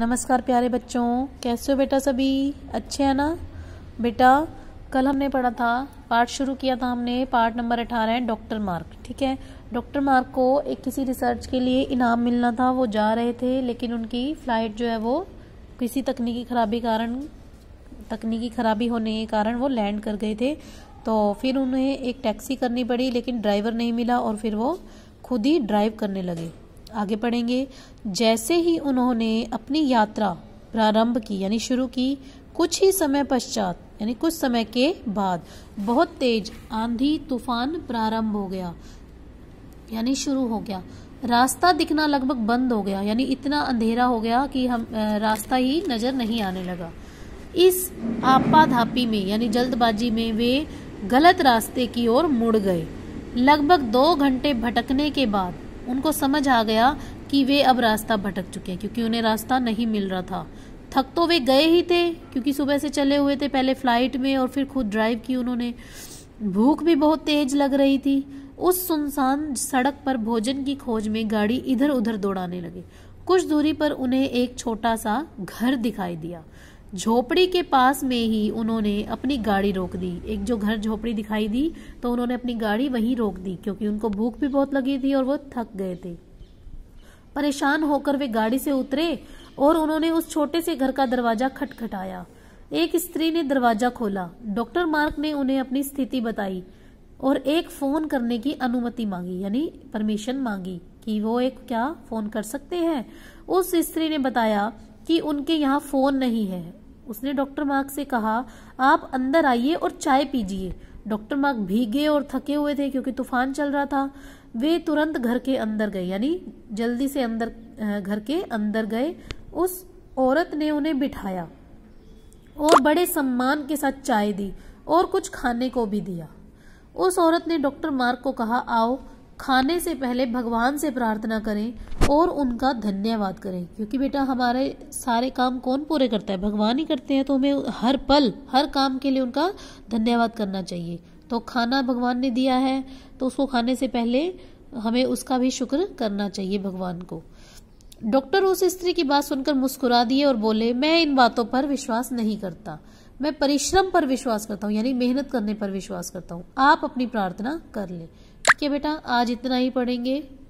नमस्कार प्यारे बच्चों कैसे हो बेटा सभी अच्छे हैं ना बेटा कल हमने पढ़ा था पार्ट शुरू किया था हमने पार्ट नंबर अठारह है डॉक्टर मार्क ठीक है डॉक्टर मार्क को एक किसी रिसर्च के लिए इनाम मिलना था वो जा रहे थे लेकिन उनकी फ़्लाइट जो है वो किसी तकनीकी खराबी कारण तकनीकी खराबी होने के कारण वो लैंड कर गए थे तो फिर उन्हें एक टैक्सी करनी पड़ी लेकिन ड्राइवर नहीं मिला और फिर वो खुद ही ड्राइव करने लगे आगे पढ़ेंगे जैसे ही उन्होंने अपनी यात्रा प्रारंभ की यानी शुरू की कुछ ही समय पश्चात यानी कुछ समय के बाद बहुत तेज आंधी तूफान प्रारंभ हो गया यानी शुरू हो गया रास्ता दिखना लगभग बंद हो गया यानी इतना अंधेरा हो गया कि हम रास्ता ही नज़र नहीं आने लगा इस आपाधापी में यानी जल्दबाजी में वे गलत रास्ते की ओर मुड़ गए लगभग दो घंटे भटकने के बाद उनको समझ आ गया कि वे अब रास्ता भटक चुके हैं क्योंकि उन्हें रास्ता नहीं मिल रहा था थक तो वे गए ही थे क्योंकि सुबह से चले हुए थे पहले फ्लाइट में और फिर खुद ड्राइव की उन्होंने भूख भी बहुत तेज लग रही थी उस सुनसान सड़क पर भोजन की खोज में गाड़ी इधर उधर दौड़ाने लगे कुछ दूरी पर उन्हें एक छोटा सा घर दिखाई दिया झोपड़ी के पास में ही उन्होंने अपनी गाड़ी रोक दी एक जो घर झोपड़ी दिखाई दी तो उन्होंने अपनी गाड़ी वहीं रोक दी क्योंकि उनको भूख भी बहुत लगी थी और वो थक गए थे परेशान होकर वे गाड़ी से उतरे और उन्होंने उस छोटे से घर का दरवाजा खटखटाया एक स्त्री ने दरवाजा खोला डॉक्टर मार्क ने उन्हें अपनी स्थिति बताई और एक फोन करने की अनुमति मांगी यानी परमिशन मांगी कि वो एक क्या फोन कर सकते हैं उस स्त्री ने बताया कि उनके यहाँ फोन नहीं है उसने डॉक्टर मार्क से कहा आप अंदर आइए और चाय पीजिए डॉक्टर मार्क भीगे और थके हुए थे क्योंकि तूफान चल रहा था वे तुरंत घर के अंदर गए यानी जल्दी से अंदर घर के अंदर गए उस औरत ने उन्हें बिठाया और बड़े सम्मान के साथ चाय दी और कुछ खाने को भी दिया उस औरत ने डॉक्टर मार्क को कहा आओ खाने से पहले भगवान से प्रार्थना करें और उनका धन्यवाद करें क्योंकि बेटा हमारे सारे काम कौन पूरे करता है भगवान ही करते हैं तो हमें हर पल हर काम के लिए उनका धन्यवाद करना चाहिए तो खाना भगवान ने दिया है तो उसको खाने से पहले हमें उसका भी शुक्र करना चाहिए भगवान को डॉक्टर उस स्त्री की बात सुनकर मुस्कुरा दिए और बोले मैं इन बातों पर विश्वास नहीं करता मैं परिश्रम पर विश्वास करता हूँ यानी मेहनत करने पर विश्वास करता हूँ आप अपनी प्रार्थना कर लें है बेटा आज इतना ही पढ़ेंगे